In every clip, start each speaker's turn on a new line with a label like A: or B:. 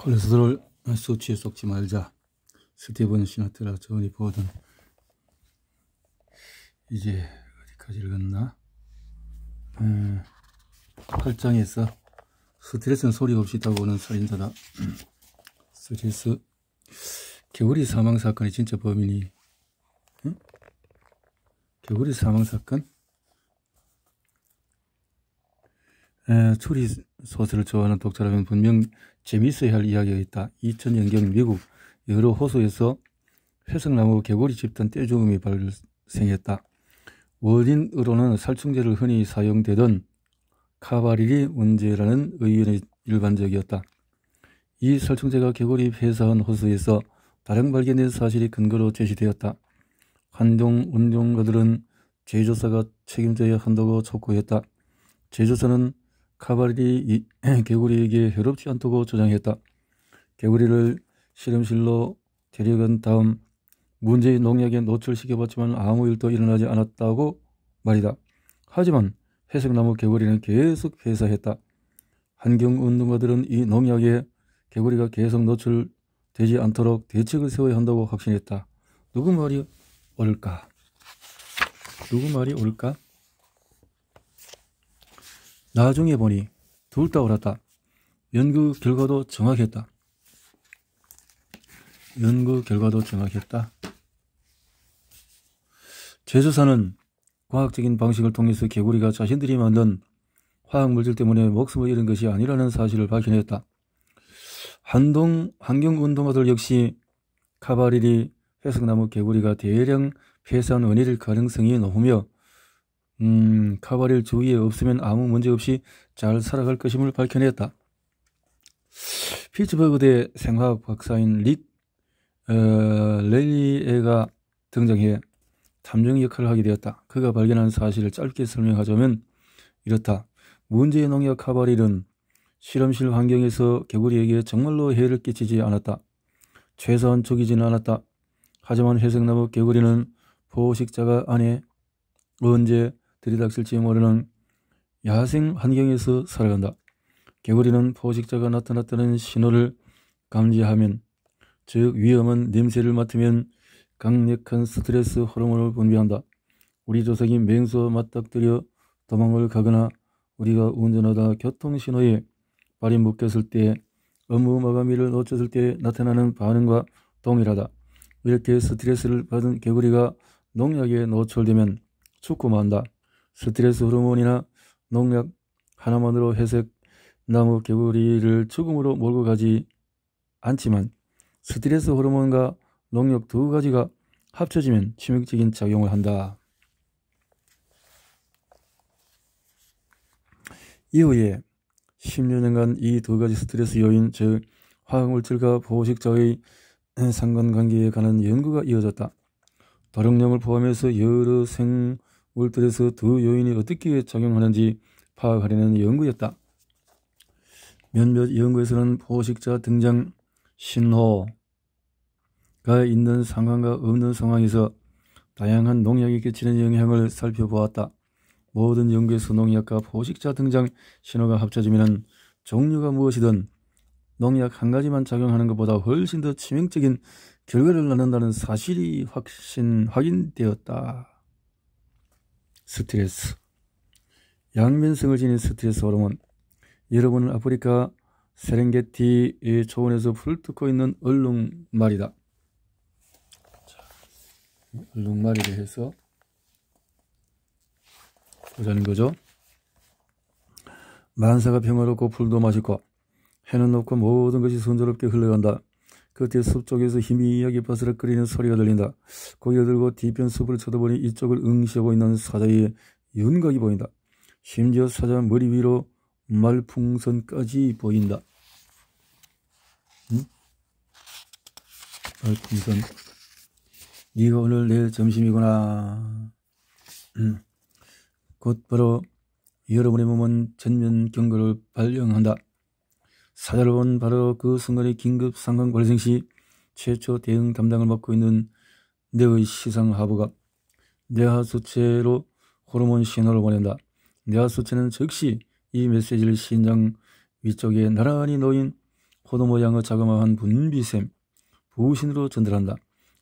A: 콜레스테롤 수치에 속지 말자. 스티븐 시나트라 조이 보든 이제 어디까지 읽었나? 음, 8장에서 스트레스는 소리 없이 다가오는 살인자다. 스트레스 개구리 사망 사건의 진짜 범인이 응? 개구리 사망 사건? 에, 초리 소설을 좋아하는 독자라면 분명 재미있어야 할 이야기가 있다. 2000년경 미국 여러 호수에서 회색나무 개구리 집단 떼죽음이 발생했다. 원인으로는 살충제를 흔히 사용되던 카바릴이 문제라는 의견이 일반적이었다. 이 살충제가 개구리 회사한 호수에서 다량 발견된 사실이 근거로 제시되었다. 환종 운동가들은 제조사가 책임져야 한다고 촉구했다. 제조사는 카바르디 개구리에게 해롭지 않다고 주장했다. 개구리를 실험실로 데려간 다음 문제의 농약에 노출시켜봤지만 아무 일도 일어나지 않았다고 말이다. 하지만 해석나무 개구리는 계속 회사했다. 환경운동가들은 이 농약에 개구리가 계속 노출되지 않도록 대책을 세워야 한다고 확신했다. 누구 말이 옳을까? 누구 말이 옳을까? 나중에 보니 둘 다 옳았다. 연구 결과도 정확했다. 연구 결과도 정확했다. 제조사는 과학적인 방식을 통해서 개구리가 자신들이 만든 화학물질 때문에 목숨을 잃은 것이 아니라는 사실을 발견했다 한동 환경운동가들 역시 카바리리 회색나무 개구리가 대량 폐사한 원인일 가능성이 높으며 음, 카바릴 주위에 없으면 아무 문제 없이 잘 살아갈 것임을 밝혀냈다. 피츠버그대 생화학 박사인 릭 어, 레리에가 등장해 탐정 역할을 하게 되었다. 그가 발견한 사실을 짧게 설명하자면 이렇다. 문제의 농약 카바릴은 실험실 환경에서 개구리에게 정말로 해를 끼치지 않았다. 최소한 죽이지는 않았다. 하지만 회색나무 개구리는 보호식자가아에 언제 들이닥칠지 모르는 야생 환경에서 살아간다. 개구리는 포식자가 나타났다는 신호를 감지하면 즉 위험한 냄새를 맡으면 강력한 스트레스 호르몬을 분비한다. 우리 조상이 맹수와 맞닥뜨려 도망을 가거나 우리가 운전하다 교통신호에 발이 묶였을 때 업무 마감일을 놓쳤을 때 나타나는 반응과 동일하다. 이렇게 스트레스를 받은 개구리가 농약에 노출되면 죽고 만다. 스트레스 호르몬이나 농약 하나만으로 회색 나무 개구리를 죽음으로 몰고 가지 않지만 스트레스 호르몬과 농약 두 가지가 합쳐지면 치명적인 작용을 한다. 이후에 10여년간 이 두 가지 스트레스 요인 즉 화학물질과 보호식자의 상관관계에 관한 연구가 이어졌다. 도령 령을 포함해서 여러 생 올들에서두 요인이 어떻게 작용하는지 파악하려는 연구였다. 몇몇 연구에서는 포식자 등장 신호가 있는 상황과 없는 상황에서 다양한 농약이 끼치는 영향을 살펴보았다. 모든 연구에서 농약과 포식자 등장 신호가 합쳐지면 종류가 무엇이든 농약 한 가지만 작용하는 것보다 훨씬 더 치명적인 결과를 낳는다는 사실이 확신, 확인되었다. 스트레스. 양면성을 지닌 스트레스 호르몬. 여러분은 아프리카 세렝게티 의 초원에서 풀을 뜯고 있는 얼룩말이다. 얼룩말이라 해서 보자는 거죠. 만사가 평화롭고 풀도 맛있고 해는 높고 모든 것이 순조롭게 흘러간다. 그 뒷숲 쪽에서 희미하게 바스락거리는 소리가 들린다. 고개를 들고 뒤편 숲을 쳐다보니 이쪽을 응시하고 있는 사자의 윤곽이 보인다. 심지어 사자 머리 위로 말풍선까지 보인다. 응? 말풍선. 네가 오늘 내 점심이구나. 응. 곧 바로 여러분의 몸은 전면 경고를 발령한다. 사 여러분 바로 그 순간에 긴급 상황 발생 시 최초 대응 담당을 맡고 있는 뇌의 시상 하부가 뇌하수체로 호르몬 신호를 보낸다. 뇌하수체는 즉시 이 메시지를 신장 위쪽에 나란히 놓인 호도 모양의 자그마한 분비샘, 부신으로 전달한다.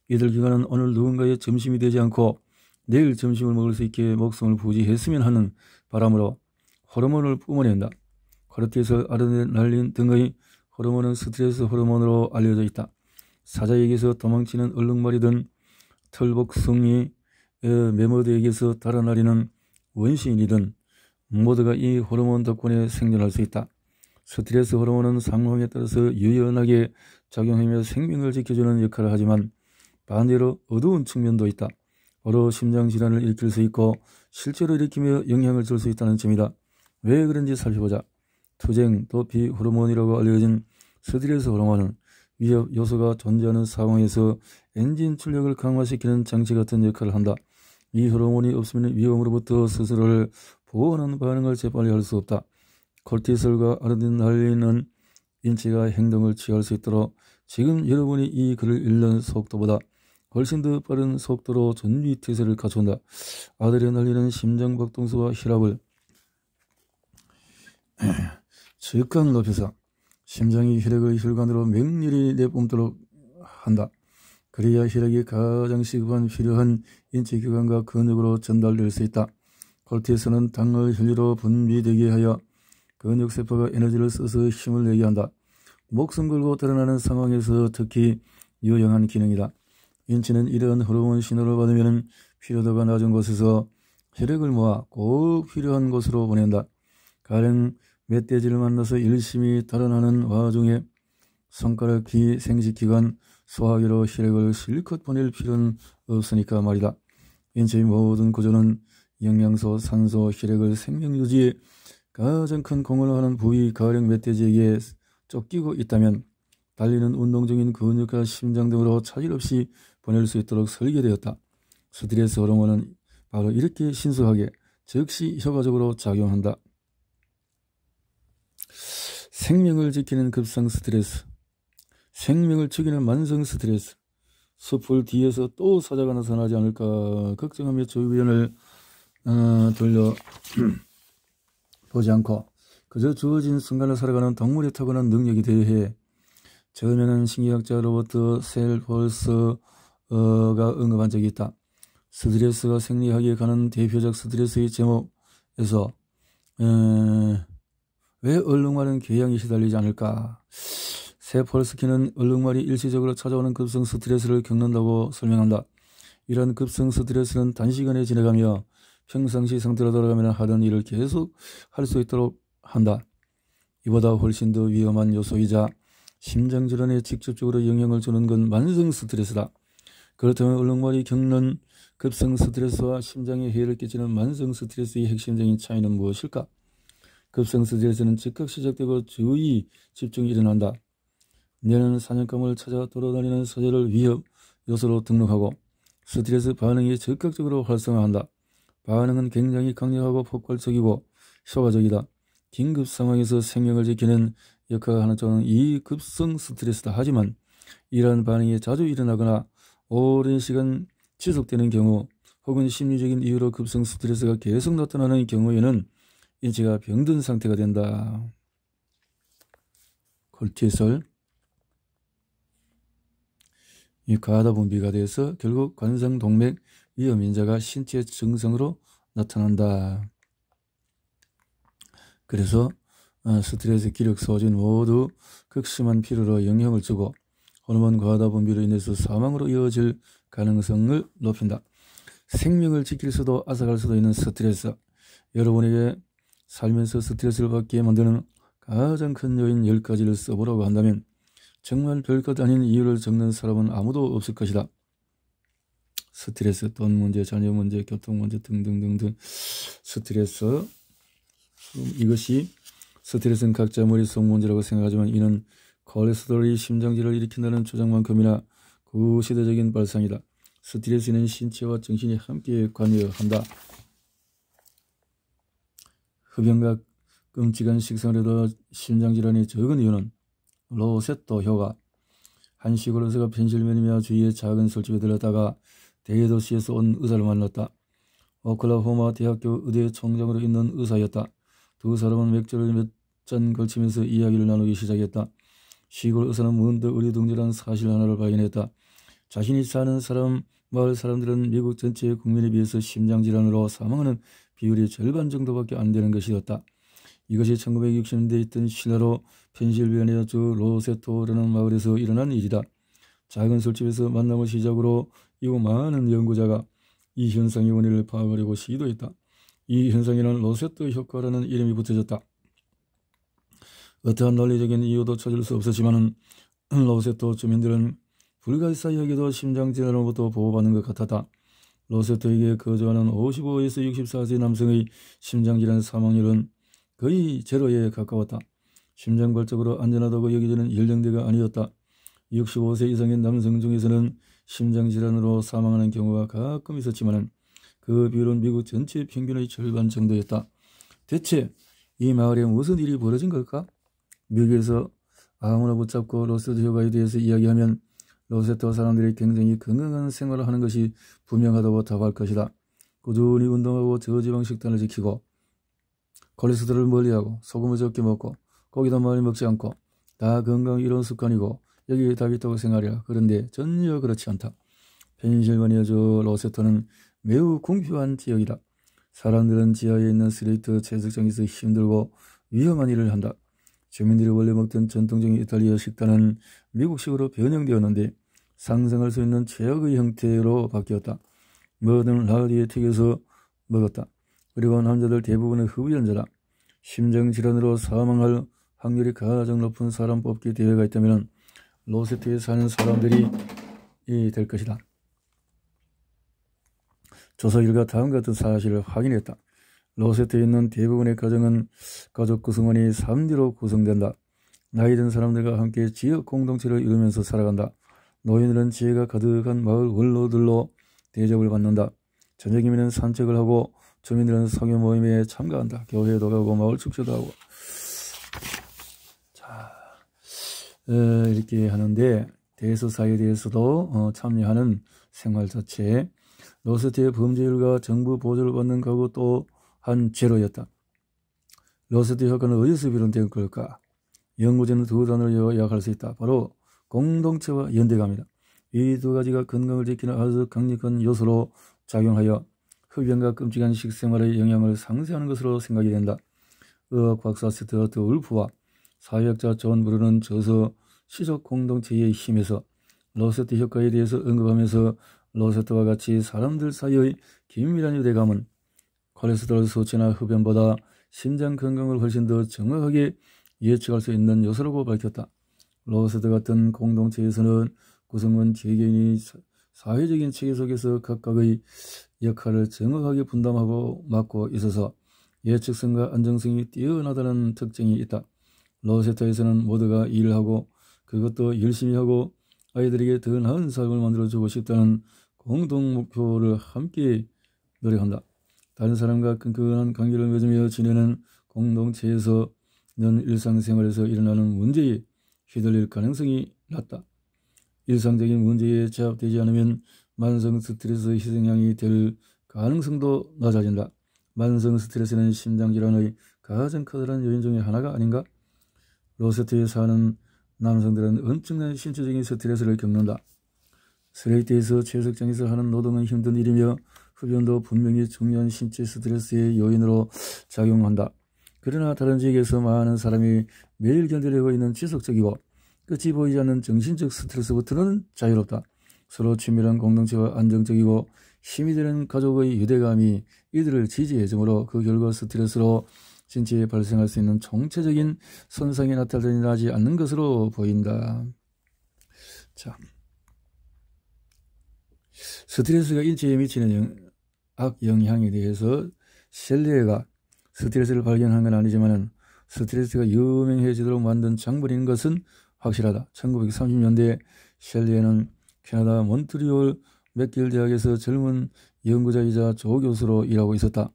A: 이들 기관은 오늘 누군가의 점심이 되지 않고 내일 점심을 먹을 수 있게 목숨을 부지했으면 하는 바람으로 호르몬을 뿜어낸다. 코르티솔, 아드레날린 등의 호르몬은 스트레스 호르몬으로 알려져 있다. 사자에게서 도망치는 얼룩말이든 털복숭이 메모드에게서 달아나리는 원시인이든 모두가 이 호르몬 덕분에 생존할 수 있다. 스트레스 호르몬은 상황에 따라서 유연하게 작용하며 생명을 지켜주는 역할을 하지만 반대로 어두운 측면도 있다. 바로 심장 질환을 일으킬 수 있고 실제로 일으키며 영향을 줄 수 있다는 점이다. 왜 그런지 살펴보자. 투쟁 또 비호르몬이라고 알려진 스트레스 호르몬은 위협 요소가 존재하는 상황에서 엔진 출력을 강화시키는 장치 같은 역할을 한다. 이 호르몬이 없으면 위험으로부터 스스로를 보호하는 반응을 재빨리 할 수 없다. 콜티솔과 아르딘날린는 인체가 행동을 취할 수 있도록 지금 여러분이 이 글을 읽는 속도보다 훨씬 더 빠른 속도로 전위 태세를 갖춘다. 아드레날리는 심장 박동수와 혈압을 적극 높여서 심장이 혈액의 혈관으로 맹렬히 내뿜도록 한다. 그래야 혈액이 가장 시급한 필요한 인체기관과 근육으로 전달될 수 있다. 콜티에서는 당의 혈류로 분비되게 하여 근육세포가 에너지를 써서 힘을 내게 한다. 목숨 걸고 드러나는 상황에서 특히 유용한 기능이다. 인체는 이런 호르몬 신호를 받으면 필요도가 낮은 곳에서 혈액을 모아 꼭 필요한 곳으로 보낸다. 가령 멧돼지를 만나서 열심히 달아나는 와중에 손가락 기 생식기관 소화기로 혈액을 실컷 보낼 필요는 없으니까 말이다. 인체의 모든 구조는 영양소, 산소, 혈액을 생명유지에 가장 큰 공헌을 하는 부위 가령 멧돼지에게 쫓기고 있다면 달리는 운동 중인 근육과 심장 등으로 차질 없이 보낼 수 있도록 설계되었다. 스트레스 호르몬은 바로 이렇게 신속하게 즉시 효과적으로 작용한다. 생명을 지키는 급상 스트레스, 생명을 죽이는 만성 스트레스, 숲을 뒤에서 또 사자가 나타나지 않을까 걱정하며 주변을 어, 돌려 보지 않고 그저 주어진 순간을 살아가는 동물의 타고난 능력에 대해 처음에는 신기학자 로버트 셀폴스가 언급한 적이 있다. 스트레스가 생리학에 관한 대표적 스트레스의 제목에서 에, 어, 왜 얼룩말은 궤양이 시달리지 않을까? 세포 폴스키는 얼룩말이 일시적으로 찾아오는 급성 스트레스를 겪는다고 설명한다. 이런 급성 스트레스는 단시간에 지나가며 평상시 상태로 돌아가면 하던 일을 계속 할 수 있도록 한다. 이보다 훨씬 더 위험한 요소이자 심장 질환에 직접적으로 영향을 주는 건 만성 스트레스다. 그렇다면 얼룩말이 겪는 급성 스트레스와 심장에 해를 끼치는 만성 스트레스의 핵심적인 차이는 무엇일까? 급성스질에서는 즉각 시작되고 주의 집중이 일어난다. 내는 사냥감을 찾아 돌아다니는 소재를 위협 요소로 등록하고 스트레스 반응이 즉각적으로 활성화한다. 반응은 굉장히 강력하고 폭발적이고 효과적이다. 긴급 상황에서 생명을 지키는 역할을 하는 쪽은 이 급성 스트레스다. 하지만 이러한 반응이 자주 일어나거나 오랜 시간 지속되는 경우 혹은 심리적인 이유로 급성 스트레스가 계속 나타나는 경우에는 인체가 병든 상태가 된다. 콜티솔 이 과하다 분비가 돼서 결국 관성 동맥 위험 인자가 신체 증상으로 나타난다. 그래서 어, 스트레스, 기력 소진 모두 극심한 피로로 영향을 주고 호르몬 과하다 분비로 인해서 사망으로 이어질 가능성을 높인다. 생명을 지킬 수도 앗아갈 수도 있는 스트레스. 여러분에게 살면서 스트레스를 받게 만드는 가장 큰 요인 10가지를 써보라고 한다면 정말 별 것 아닌 이유를 적는 사람은 아무도 없을 것이다. 스트레스, 돈 문제, 자녀 문제, 교통 문제 등등등등 스트레스 음, 이것이 스트레스는 각자 머릿속 문제라고 생각하지만 이는 콜레스테롤이 심장질을 일으킨다는 주장만큼이나 구시대적인 발상이다. 스트레스는 신체와 정신이 함께 관여한다. 흡연과 끔찍한 식성으도 심장질환이 적은 이유는 로세토 효과. 한시골로서가 펜실베니아 주위의 작은 술집에 들렀다가 대도시에서 온 의사를 만났다. 오클라호마 대학교 의대 총장으로 있는 의사였다. 두 사람은 맥주를 몇 잔 걸치면서 이야기를 나누기 시작했다. 시골 의사는 문득 의리둥절한 사실 하나를 발견했다. 자신이 사는 사람, 마을 사람들은 미국 전체의 국민에 비해서 심장질환으로 사망하는 비율이 절반 정도밖에 안 되는 것이었다. 이것이 1960년대에 있던 신라로 펜실베니아 주 로세토라는 마을에서 일어난 일이다. 작은 술집에서 만남을 시작으로 이후 많은 연구자가 이 현상의 원인을 파악하려고 시도했다. 이 현상에는 로세트 효과라는 이름이 붙여졌다. 어떠한 논리적인 이유도 찾을 수 없었지만 로세토 주민들은 불가사의하기도 심장질환으로부터 보호받는 것 같았다. 로세트에게 거주하는 55에서 64세 남성의 심장질환 사망률은 거의 제로에 가까웠다. 심장발적으로 안전하다고 여기지는 연령대가 아니었다. 65세 이상인 남성 중에서는 심장질환으로 사망하는 경우가 가끔 있었지만 그 비율은 미국 전체 평균의 절반 정도였다. 대체 이 마을에 무슨 일이 벌어진 걸까? 미국에서 아무나 붙잡고 로스드 효과에 대해서 이야기하면 로세트와 사람들이 굉장히 건강한 생활을 하는 것이 분명하다고 답할 것이다. 꾸준히 운동하고 저지방 식단을 지키고 콜레스테롤을 멀리하고 소금을 적게 먹고 고기도 많이 먹지 않고 다 건강 이런 습관이고 여기에 답이 있다고 생각하랴. 그런데 전혀 그렇지 않다. 펜실바니아주 로세토는 매우 궁표한 지역이다. 사람들은 지하에 있는 스레이트 채석장에서 힘들고 위험한 일을 한다. 주민들이 원래 먹던 전통적인 이탈리아 식단은 미국식으로 변형되었는데 상상할 수 있는 최악의 형태로 바뀌었다. 모든 라리에 튀겨서 먹었다. 그리고 남자들 대부분의 흡연자라 심정질환으로 사망할 확률이 가장 높은 사람 뽑기 대회가 있다면 로세트에 사는 사람들이 될 것이다. 조사 결과 다음 같은 사실을 확인했다. 로세트에 있는 대부분의 가정은 가족 구성원이 3D로 구성된다. 나이 든 사람들과 함께 지역 공동체를 이루면서 살아간다. 노인들은 지혜가 가득한 마을 원로들로 대접을 받는다. 저녁이면 산책을 하고 주민들은 성교 모임에 참가한다. 교회도 가고 마을 축제도 하고. 자, 에, 어, 이렇게 하는데 대소사에 대해서도 어, 참여하는 생활 자체 로세트의 범죄율과 정부 보조를 받는 가구 또한 죄로였다. 러스트 효과는 어디서 비롯된 걸까? 연구자는 두 단어로 요약할 수 있다. 바로 공동체와 연대감이다. 이 두 가지가 건강을 지키는 아주 강력한 요소로 작용하여 흡연과 끔찍한 식생활의 영향을 상쇄하는 것으로 생각이 된다. 의학 박사 스튜어트 울프와 사회학자 존 브루는 저서 시적 공동체의 힘에서 로세트 효과에 대해서 언급하면서 로세트와 같이 사람들 사이의 긴밀한 유대감은 콜레스테롤 수치나 흡연보다 심장 건강을 훨씬 더 정확하게 예측할 수 있는 요소라고 밝혔다. 로스드 같은 공동체에서는 구성원 개개인이 사회적인 체계 속에서 각각의 역할을 정확하게 분담하고 맡고 있어서 예측성과 안정성이 뛰어나다는 특징이 있다. 로세타에서는 모두가 일을 하고 그것도 열심히 하고 아이들에게 더 나은 삶을 만들어주고 싶다는 공동 목표를 함께 노력한다. 다른 사람과 끈끈한 관계를 맺으며 지내는 공동체에서는 일상생활에서 일어나는 문제에 휘둘릴 가능성이 낮다. 일상적인 문제에 제압되지 않으면 만성 스트레스 희생양이 될 가능성도 낮아진다. 만성 스트레스는 심장질환의 가장 커다란 요인 중의 하나가 아닌가? 로세트에 사는 남성들은 엄청난 신체적인 스트레스를 겪는다. 스레이트에서 채석장에서 하는 노동은 힘든 일이며 흡연도 분명히 중요한 신체 스트레스의 요인으로 작용한다. 그러나 다른 지역에서 많은 사람이 매일 견디려고 있는 지속적이고 끝이 보이지 않는 정신적 스트레스부터는 자유롭다. 서로 친밀한 공동체와 안정적이고 힘이 되는 가족의 유대감이 이들을 지지해 주므로 그 결과 스트레스로 신체에 발생할 수 있는 총체적인 손상이 나타나지 않는 것으로 보인다. 자, 스트레스가 인체에 미치는 영, 악 영향에 대해서 셀리에가 스트레스를 발견한 건 아니지만 스트레스가 유명해지도록 만든 장본인 것은 확실하다. 1930년대에 셸리에는 캐나다 몬트리올 맥길 대학에서 젊은 연구자이자 조교수로 일하고 있었다.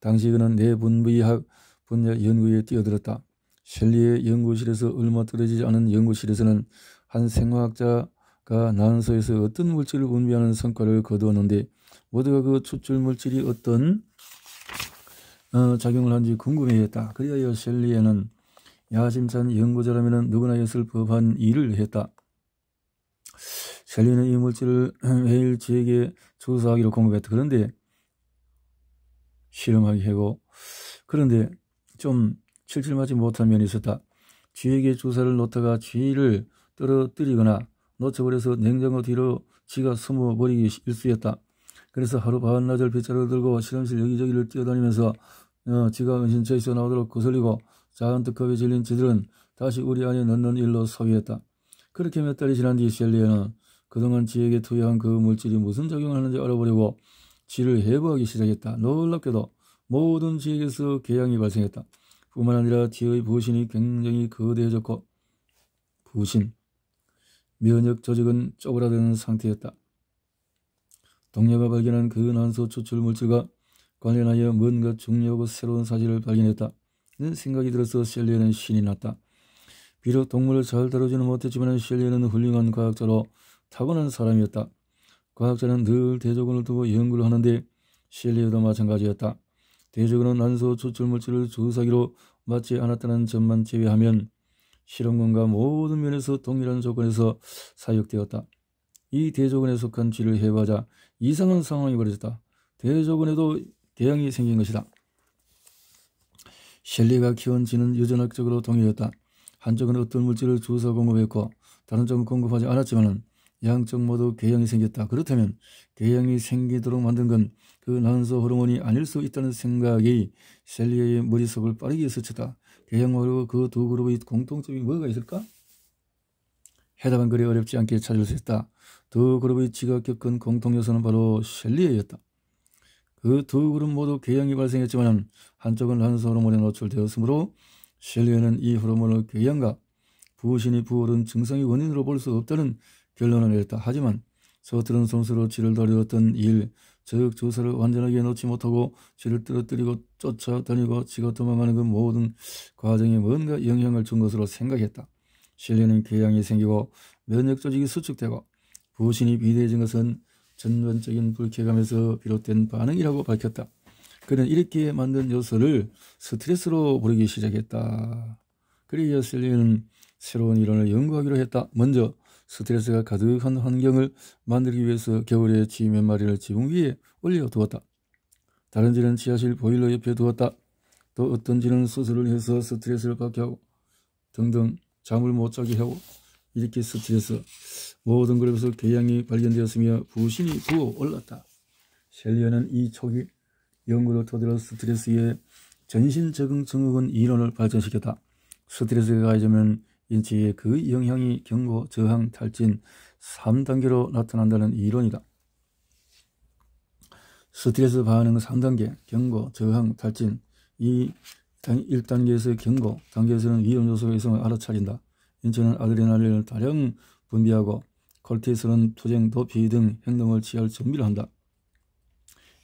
A: 당시 그는 내분비학 분야 연구에 뛰어들었다. 셸리의 연구실에서 얼마 떨어지지 않은 연구실에서는 한 생화학자 가 난소에서 어떤 물질을 분비하는 성과를 거두었는데 모두가 그 추출 물질이 어떤 어, 작용을 하는지 궁금해했다. 그리하여 셀리에는 야심찬 연구자라면 누구나 했을 법한 일을 했다. 셀리는 이 물질을 매일 지에게 조사하기로 공급했다. 그런데 실험하게 하고 그런데 좀 칠칠맞지 못한 면이 있었다. 쥐에게 주사를 놓다가 쥐를 떨어뜨리거나 놓쳐버려서 냉장고 뒤로 쥐가 숨어버리기 일쑤였다. 그래서 하루 반나절 빗자루 들고 실험실 여기저기를 뛰어다니면서 어, 쥐가 은신처에서 나오도록 거슬리고 작은 뚜껑에 질린 쥐들은 다시 우리 안에 넣는 일로 소비했다. 그렇게 몇 달이 지난 뒤 셸리에는 그동안 쥐에게 투여한 그 물질이 무슨 작용을 하는지 알아보려고 쥐를 해부하기 시작했다. 놀랍게도 모든 쥐에게서 개양이 발생했다. 뿐만 아니라 쥐의 부신이 굉장히 거대해졌고 부신, 면역 조직은 쪼그라드는 상태였다. 동료가 발견한 그 난소 추출 물질과 관련하여 뭔가 중요하고 새로운 사실을 발견했다. 는 생각이 들어서 셀리에는 신이 났다. 비록 동물을 잘 다루지는 못했지만 셀리에는 훌륭한 과학자로 타고난 사람이었다. 과학자는 늘 대조군을 두고 연구를 하는데 셀리에도 마찬가지였다. 대조군은 난소 추출 물질을 주사기로 맞지 않았다는 점만 제외하면 실험관과 모든 면에서 동일한 조건에서 사육되었다이 대조건에 속한 쥐를 해봐자 이상한 상황이 벌어졌다. 대조건에도 대항이 생긴 것이다. 셸리가 키운 쥐는 유전학적으로 동일했다. 한쪽은 어떤 물질을 주사 공급했고 다른 쪽은 공급하지 않았지만 양쪽 모두 개형이 생겼다. 그렇다면 개형이 생기도록 만든 건 그 난소 호르몬이 아닐 수 있다는 생각이 셀리의 머릿속을 빠르게 스쳤다. 대형으로 그두 그 그룹의 공통점이 뭐가 있을까? 해답은 그리 어렵지 않게 찾을 수 있다. 두 그룹의 지각 겪은 공통 요소는 바로 셀리에였다. 그 두 그룹 모두 궤양이 발생했지만 한쪽은 한수 호르몬에 노출되었으므로 셀리에는 이 호르몬을 궤양과 부신이 부어른 증상의 원인으로 볼 수 없다는 결론을 내렸다. 하지만 서투른 선수로 지를 다루었던 일, 즉 조사를 완전하게 놓지 못하고 지를 떨어뜨리고 쫓아다니고 지가도망가는그 모든 과정에 뭔가 영향을 준 것으로 생각했다. 실내는 궤양이 생기고 면역 조직이 수축되고 부신이 비대해진 것은 전반적인 불쾌감에서 비롯된 반응이라고 밝혔다. 그는 이렇게 만든 요소를 스트레스로 부르기 시작했다. 그리어 셀리는 새로운 이론을 연구하기로 했다. 먼저 스트레스가 가득한 환경을 만들기 위해서 겨울에 쥐몇 마리를 지붕 위에 올려두었다. 다른 지는 지하실 보일러 옆에 두었다. 또 어떤 지는 수술을 해서 스트레스를 받게 하고 등등 잠을 못 자게 하고 이렇게 스트레스 모든 그룹에서 괴양이 발견되었으며 부신이 부어 올랐다. 셀리어는 이 초기 연구를 토대로 스트레스에 전신 적응 증후군 이론을 발전시켰다. 스트레스가 가해지면 인체에그 영향이 경고, 저항, 탈진 3단계로 나타난다는 이론이다. 스트레스 반응 3단계 경고, 저항, 탈진 이 1단계에서의 경고 단계에서는 위험 요소의 성을 알아차린다. 인체는 아드레날린을 다량 분비하고 콜티에서는 투쟁, 도피 등 행동을 취할 준비를 한다.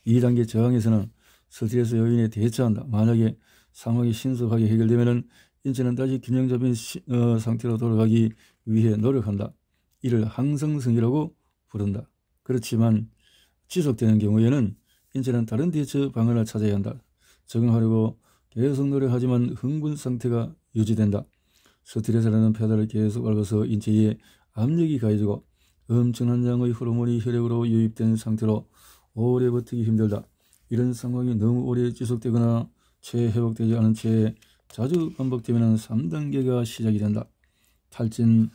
A: 2단계 저항에서는 스트레스 요인에 대처한다. 만약에 상황이 신속하게 해결되면 인체는 다시 균형 적인 시, 어, 상태로 돌아가기 위해 노력한다. 이를 항성성이라고 부른다. 그렇지만 지속되는 경우에는 인체는 다른 대처 방안을 찾아야 한다. 적응하려고 계속 노력하지만 흥분 상태가 유지된다. 스트레스라는 페달을 계속 밟아서 인체에 압력이 가해지고 엄청난 양의 호르몬이 혈액으로 유입된 상태로 오래 버티기 힘들다. 이런 상황이 너무 오래 지속되거나 체회복되지 않은 채 자주 반복되면 3단계가 시작이 된다. 탈진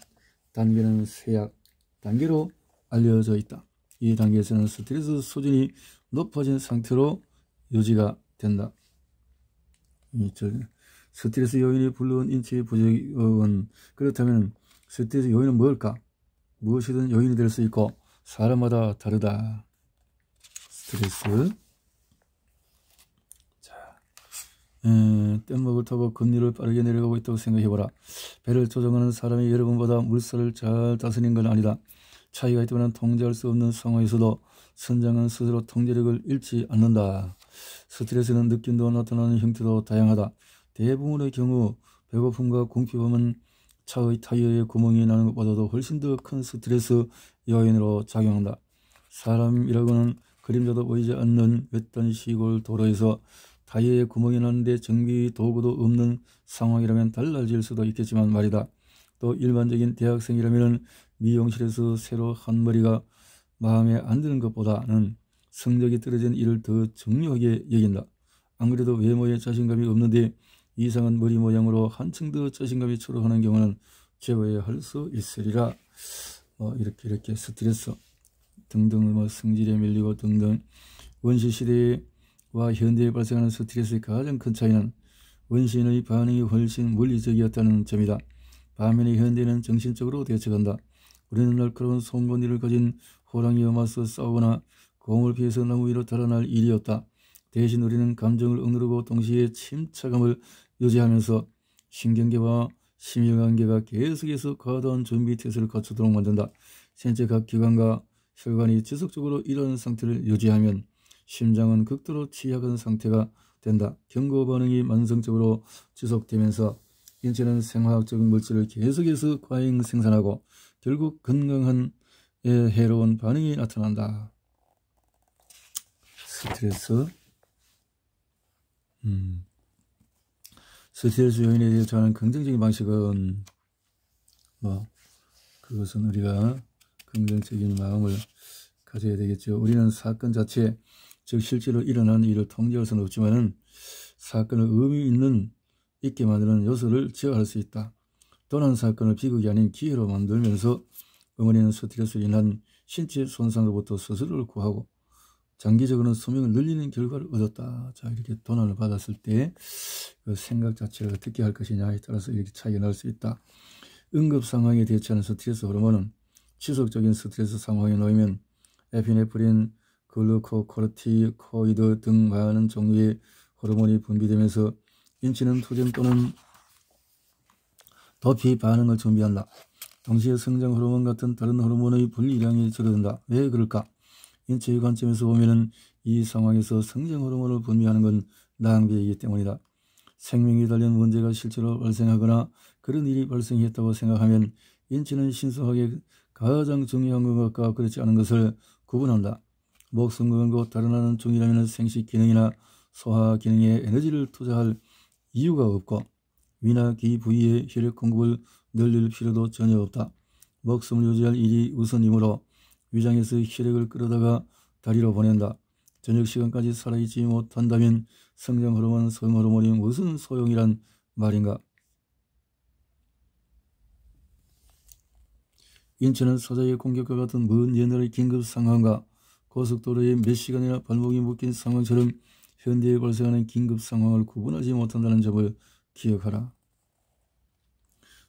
A: 단계는 세약 단계로 알려져 있다. 이 단계에서는 스트레스 수준이 높아진 상태로 유지가 된다. 스트레스 요인이 불러온 인체의 부작은 그렇다면 스트레스 요인은 뭘까? 무엇이든 요인이 될 수 있고 사람마다 다르다. 스트레스 뗏목을 타고 금리를 빠르게 내려가고 있다고 생각해보라. 배를 조정하는 사람이 여러분보다 물살을 잘 다스린 건 아니다. 차이가 있지면 통제할 수 없는 상황에서도 선장은 스스로 통제력을 잃지 않는다. 스트레스는 느낌도 나타나는 형태도 다양하다. 대부분의 경우 배고픔과 공피범은 차의 타이어에 구멍이 나는 것보다도 훨씬 더 큰 스트레스 요인으로 작용한다. 사람이라고는 그림자도 보이지 않는 외딴 시골 도로에서 타이어에 구멍이 나는데 전기 도구도 없는 상황이라면 달라질 수도 있겠지만 말이다. 또 일반적인 대학생이라면 미용실에서 새로 한 머리가 마음에 안 드는 것보다는 성적이 떨어진 일을 더 중요하게 여긴다. 안 그래도 외모에 자신감이 없는데 이상한 머리 모양으로 한층 더 자신감이 초락하는 경우는 제외해할수 있으리라. 뭐 이렇게 이렇게 스트레스 등등 을뭐 성질에 밀리고 등등 원시 시대와 현대에 발생하는 스트레스의 가장 큰 차이는 원시인의 반응이 훨씬 물리적이었다는 점이다. 반면에 현대는 정신적으로 대처한다. 우리는 날카로운 송곳니를 가진 호랑이와 맞서 싸우거나 공을 피해서 나무 위로 달아날 일이었다. 대신 우리는 감정을 억누르고 동시에 침착함을 유지하면서 신경계와 심혈관계가 계속해서 과도한 준비 태세를 갖추도록 만든다. 신체 각 기관과 혈관이 지속적으로 이런 상태를 유지하면 심장은 극도로 취약한 상태가 된다. 경고 반응이 만성적으로 지속되면서 인체는 생화학적인 물질을 계속해서 과잉 생산하고 결국 건강한 예, 해로운 반응이 나타난다. 스트레스 음. 스트레스 요인에 대해 저는 긍정적인 방식은 뭐 그것은 우리가 긍정적인 마음을 가져야 되겠죠. 우리는 사건 자체 즉 실제로 일어난 일을 통제할 수는 없지만은 사건을 의미 있는 있게 만드는 요소를 제어할 수 있다. 떠난 사건을 비극이 아닌 기회로 만들면서 어머니는 스트레스로 인한 신체 손상으로부터 스스로를 구하고 장기적으로는 소명을 늘리는 결과를 얻었다. 자 이렇게 도난을 받았을 때 그 생각 자체를 어떻게 할 것이냐에 따라서 이렇게 차이가 날 수 있다. 응급 상황에 대처하는 스트레스 호르몬은 지속적인 스트레스 상황에 놓이면 에피네프린, 글루코코르티코이드 등 많은 종류의 호르몬이 분비되면서 인체는 투전 또는 더 비반응을 준비한다. 동시에 성장 호르몬 같은 다른 호르몬의 분리량이 줄어든다. 왜 그럴까? 인체의 관점에서 보면은 이 상황에서 성장 호르몬을 분비하는 건 낭비이기 때문이다. 생명에 달린 문제가 실제로 발생하거나 그런 일이 발생했다고 생각하면 인체는 신속하게 가장 중요한 것과 그렇지 않은 것을 구분한다. 목숨 건고 다른 하는 종이라면 생식 기능이나 소화 기능에 에너지를 투자할 이유가 없고 위나 기 부위의 혈액 공급을 늘릴 필요도 전혀 없다. 먹성을 유지할 일이 우선이므로 위장에서 혈액을 끌어다가 다리로 보낸다. 저녁 시간까지 살아있지 못한다면 성장 호르몬, 성 호르몬이 무슨 소용이란 말인가? 인천은 사자의 공격과 같은 먼 옛날의 긴급 상황과 고속도로에 몇 시간이나 발목이 묶인 상황처럼 현대에 발생하는 긴급 상황을 구분하지 못한다는 점을 기억하라.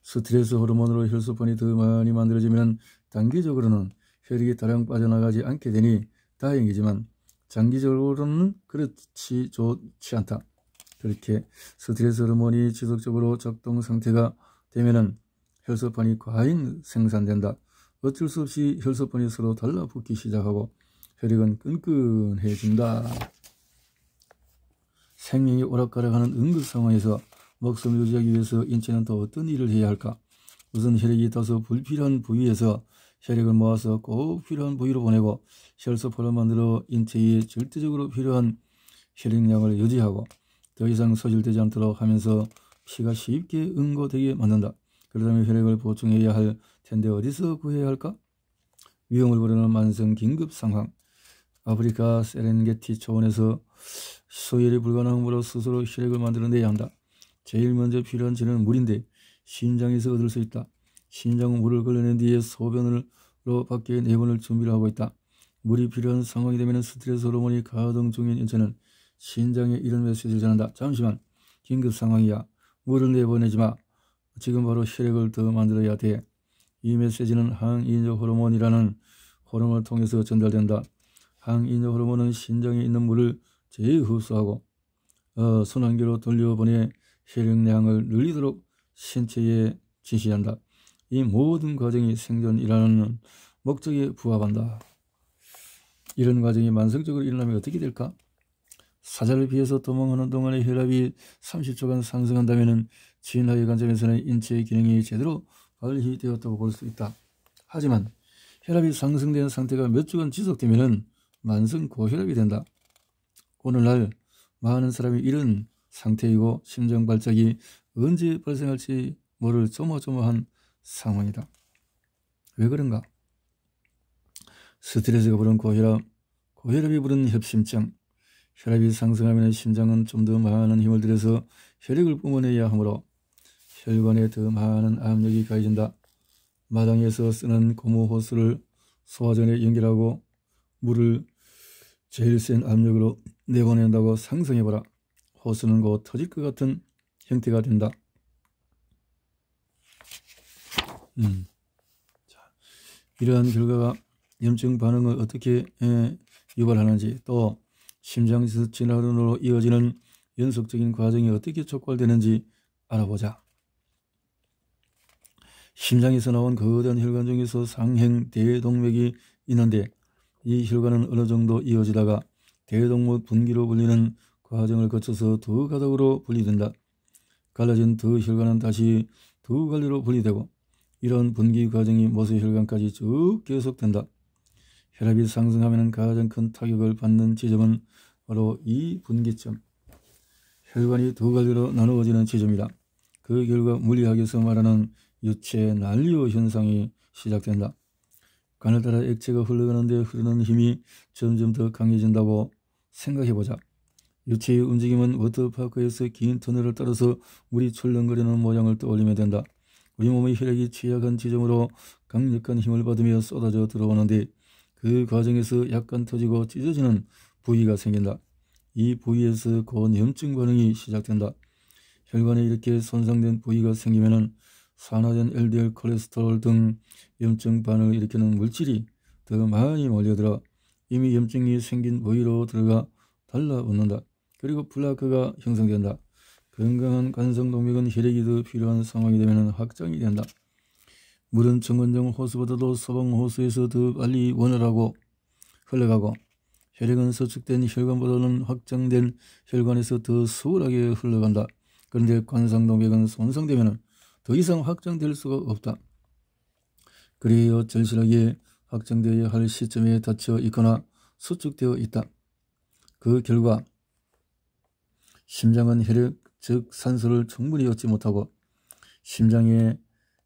A: 스트레스 호르몬으로 혈소판이 더 많이 만들어지면 단기적으로는 혈액이 다량 빠져나가지 않게 되니 다행이지만 장기적으로는 그렇지 좋지 않다. 그렇게 스트레스 호르몬이 지속적으로 작동 상태가 되면은 혈소판이 과잉 생산된다. 어쩔 수 없이 혈소판이 서로 달라붙기 시작하고 혈액은 끈끈해진다. 생명이 오락가락하는 응급 상황에서 먹숨을 유지하기 위해서 인체는 또 어떤 일을 해야 할까? 우선 혈액이 떠서 불필요한 부위에서 혈액을 모아서 꼭 필요한 부위로 보내고 혈소포를 만들어 인체에 절대적으로 필요한 혈액량을 유지하고 더 이상 소실되지 않도록 하면서 피가 쉽게 응고되게 만든다. 그러다면 혈액을 보충해야 할 텐데 어디서 구해야 할까? 위험을 부르는 만성 긴급 상황. 아프리카 세렝게티 초원에서 소열이 불가능으로 스스로 혈액을 만들어내야 한다. 제일 먼저 필요한 지는 물인데 신장에서 얻을 수 있다. 신장은 물을 걸러낸 뒤에 소변으로 밖에 내보낼 준비를 하고 있다. 물이 필요한 상황이 되면 스트레스 호르몬이 가동 중인 인체는 신장에 이런 메시지를 전한다. 잠시만 긴급 상황이야. 물을 내보내지 마. 지금 바로 혈액을 더 만들어야 돼. 이 메시지는 항인조 호르몬이라는 호르몬을 통해서 전달된다. 항인조 호르몬은 신장에 있는 물을 재흡수하고 어, 순환기로 돌려보내 혈액량을 늘리도록 신체에 지시한다. 이 모든 과정이 생존이라는 목적에 부합한다. 이런 과정이 만성적으로 일어나면 어떻게 될까? 사자를 비해서 도망하는 동안에 혈압이 30초간 상승한다면 진화의 관점에서는 인체의 기능이 제대로 관리되었다고 볼 수 있다. 하지만 혈압이 상승된 상태가 몇 주간 지속되면 만성 고혈압이 된다. 오늘날 많은 사람이 이런 상태이고 심정 발작이 언제 발생할지 모를 조마조마한 상황이다. 왜 그런가? 스트레스가 부른 고혈압, 고혈압이 부른 협심증, 혈압이 상승하면 심장은 좀 더 많은 힘을 들여서 혈액을 뿜어내야 하므로 혈관에 더 많은 압력이 가해진다. 마당에서 쓰는 고무 호스를 소화전에 연결하고 물을 제일 센 압력으로 내보낸다고 상상해봐라. 호수는 곧 터질 것 같은 형태가 된다. 음. 자, 이러한 결과가 염증 반응을 어떻게 에, 예, 유발하는지 또 심장 질환으로 이어지는 연속적인 과정이 어떻게 촉발되는지 알아보자. 심장에서 나온 거대한 혈관 중에서 상행 대동맥이 있는데 이 혈관은 어느 정도 이어지다가 대동맥 분기로 불리는 과정을 거쳐서 두 가닥으로 분리된다. 갈라진 두 혈관은 다시 두 갈래로 분리되고 이런 분기 과정이 모세 혈관까지 쭉 계속된다. 혈압이 상승하면 가장 큰 타격을 받는 지점은 바로 이 분기점. 혈관이 두 갈래로 나누어지는 지점이다. 그 결과 물리학에서 말하는 유체 난류 현상이 시작된다. 간을 따라 액체가 흘러가는데 흐르는 힘이 점점 더 강해진다고 생각해보자. 육체의 움직임은 워터파크에서 긴 터널을 따라서 물이 출렁거리는 모양을 떠올리면 된다. 우리 몸의 혈액이 취약한 지점으로 강력한 힘을 받으며 쏟아져 들어오는데 그 과정에서 약간 터지고 찢어지는 부위가 생긴다. 이 부위에서 고염증 반응이 시작된다. 혈관에 이렇게 손상된 부위가 생기면 산화된 LDL 콜레스테롤 등 염증 반응을 일으키는 물질이 더 많이 몰려들어 이미 염증이 생긴 부위로 들어가 달라붙는다. 그리고 플라크가 형성된다. 건강한 관성동맥은 혈액이 더 필요한 상황이 되면 확장이 된다. 물은 정원정 호수보다도 소방호수에서 더 빨리 원활하고 흘러가고 혈액은 서축된 혈관보다는 확장된 혈관에서 더 수월하게 흘러간다. 그런데 관상동맥은 손상되면 더 이상 확장될 수가 없다. 그리어 절실하게 확장되어야 할 시점에 닫혀 있거나 수축되어 있다. 그 결과 심장은 혈액, 즉 산소를 충분히 얻지 못하고 심장에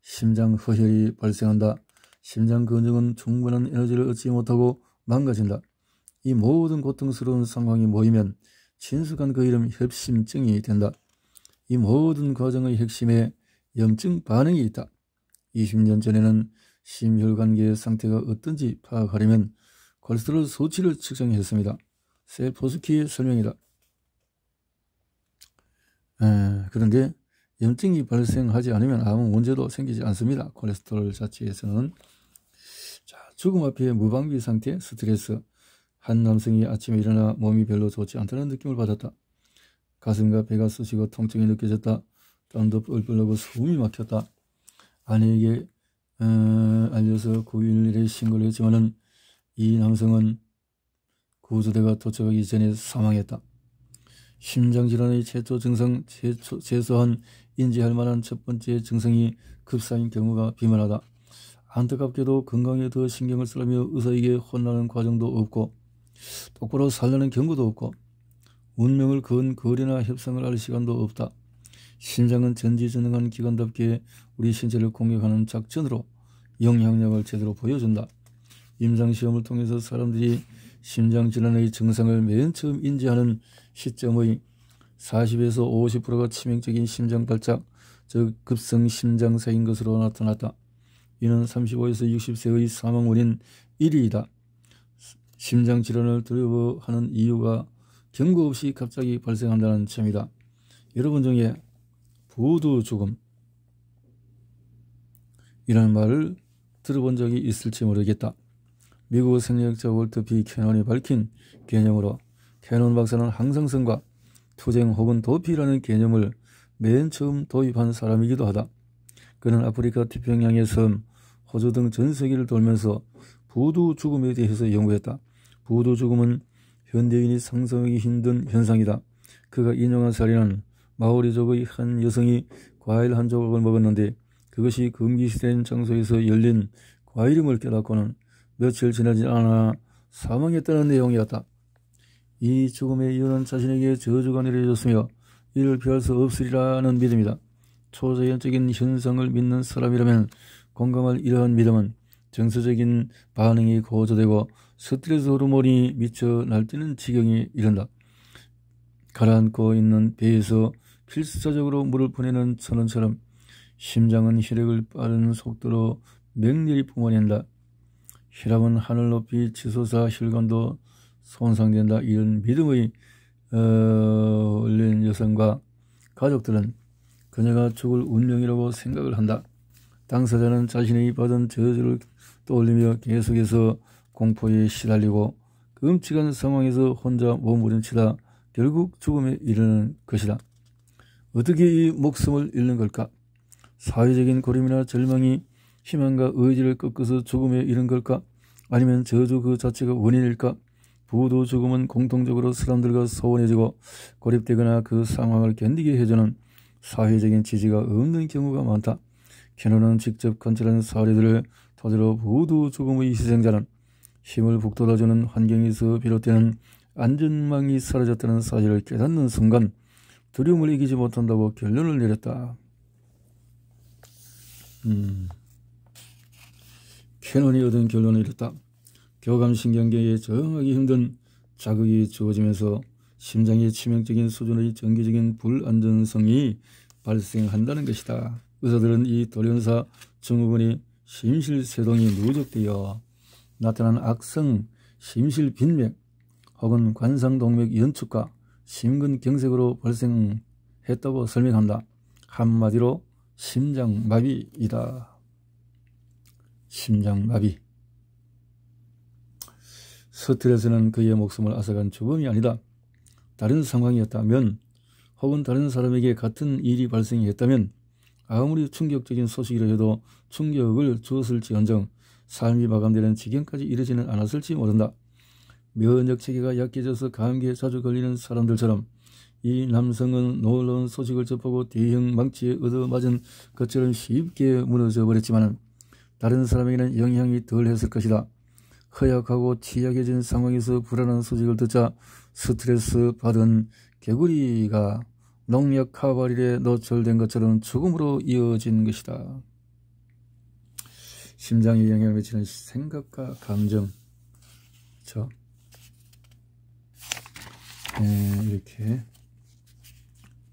A: 심장 허혈이 발생한다. 심장 근육은 충분한 에너지를 얻지 못하고 망가진다. 이 모든 고통스러운 상황이 모이면 친숙한 그 이름 협심증이 된다. 이 모든 과정의 핵심에 염증 반응이 있다. 20년 전에는 심혈관계 상태가 어떤지 파악하려면 콜스테롤 수치를 측정했습니다. 세포스키의 설명이다. 예, 그런데 염증이 발생하지 않으면 아무 문제도 생기지 않습니다. 콜레스테롤 자체에서는 자, 죽음 앞에 무방비 상태 스트레스 한 남성이 아침에 일어나 몸이 별로 좋지 않다는 느낌을 받았다. 가슴과 배가 쑤시고 통증이 느껴졌다. 땀도 뻘뻘하고 숨이 막혔다. 아내에게 어, 알려서 911에 신고를 했지만이 남성은 구조대가 도착하기 전에 사망했다. 심장질환의 최초 증상, 최초, 최소한 인지할 만한 첫 번째 증상이 급상인 경우가 비만하다. 안타깝게도 건강에 더 신경을 쓰라며 의사에게 혼나는 과정도 없고 똑바로 살려는 경고도 없고 운명을 건 거리나 협상을 할 시간도 없다. 심장은 전지전능한 기관답게 우리 신체를 공격하는 작전으로 영향력을 제대로 보여준다. 임상시험을 통해서 사람들이 심장질환의 증상을 맨 처음 인지하는 시점의 40에서 50%가 치명적인 심장발작, 즉 급성 심장사인 것으로 나타났다. 이는 35에서 60세의 사망 원인 1위이다. 심장질환을 두려워하는 이유가 경고 없이 갑자기 발생한다는 점이다. 여러분 중에 부두 죽음 이라는 말을 들어본 적이 있을지 모르겠다. 미국 생리학자 월터 B. 캐논이 밝힌 개념으로 캐논 박사는 항상성과 투쟁 혹은 도피라는 개념을 맨 처음 도입한 사람이기도 하다. 그는 아프리카 태평양의 섬, 호주 등 전 세계를 돌면서 부두 죽음에 대해서 연구했다. 부두 죽음은 현대인이 상상하기 힘든 현상이다. 그가 인용한 사례는 마오리족의 한 여성이 과일 한 조각을 먹었는데 그것이 금기시된 장소에서 열린 과일임을 깨닫고는 며칠 지나지 않아 사망했다는 내용이었다. 이 죽음의 이유는 자신에게 저주가 내려졌으며 이를 피할 수 없으리라는 믿음이다. 초자연적인 현상을 믿는 사람이라면 공감할 이러한 믿음은 정서적인 반응이 고조되고 스트레스 호르몬이 미쳐 날뛰는 지경에 이른다. 가라앉고 있는 배에서 필수적으로 물을 보내는 천원처럼 심장은 혈액을 빠른 속도로 맹렬히 뿜어낸다. 혈압은 하늘 높이 치솟아 혈관도 손상된다. 이런 믿음의 어, 올린 여성과 가족들은 그녀가 죽을 운명이라고 생각을 한다. 당사자는 자신이 받은 저주를 떠올리며 계속해서 공포에 시달리고 끔찍한 상황에서 혼자 몸부림치다 결국 죽음에 이르는 것이다. 어떻게 이 목숨을 잃는 걸까? 사회적인 고림이나 절망이 희망과 의지를 꺾어서 죽음에 이른 걸까? 아니면 저주 그 자체가 원인일까? 부도 죽음은 공통적으로 사람들과 소원해지고 고립되거나 그 상황을 견디게 해주는 사회적인 지지가 없는 경우가 많다. 캐논은 직접 관찰한 사례들을 토대로 부도 죽음의 희생자는 힘을 북돋아주는 환경에서 비롯되는 안전망이 사라졌다는 사실을 깨닫는 순간 두려움을 이기지 못한다고 결론을 내렸다. 음. 캐논이 얻은 결론은 이렇다. 교감신경계에 정하기 힘든 자극이 주어지면서 심장의 치명적인 수준의 정기적인 불안정성이 발생한다는 것이다. 의사들은 이 돌연사 증후군이 심실세동이 누적되어 나타난 악성 심실빈맥 혹은 관상동맥 연축과 심근경색으로 발생했다고 설명한다. 한마디로 심장마비이다. 심장마비. 스틸에서는 그의 목숨을 앗아간 죽음이 아니다. 다른 상황이었다면 혹은 다른 사람에게 같은 일이 발생했다면 아무리 충격적인 소식이라 해도 충격을 주었을지언정 삶이 마감되는 지경까지 이르지는 않았을지 모른다. 면역 체계가 약해져서 감기에 자주 걸리는 사람들처럼 이 남성은 놀라운 소식을 접하고 대형 망치에 얻어맞은 것처럼 쉽게 무너져 버렸지만 다른 사람에게는 영향이 덜 했을 것이다. 허약하고 취약해진 상황에서 불안한 소식을 듣자 스트레스 받은 개구리가 농약 카바릴에 노출된 것처럼 죽음으로 이어진 것이다. 심장에 영향을 미치는 생각과 감정, 그렇 네, 이렇게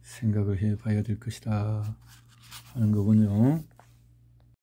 A: 생각을 해봐야 될 것이다 하는 거군요.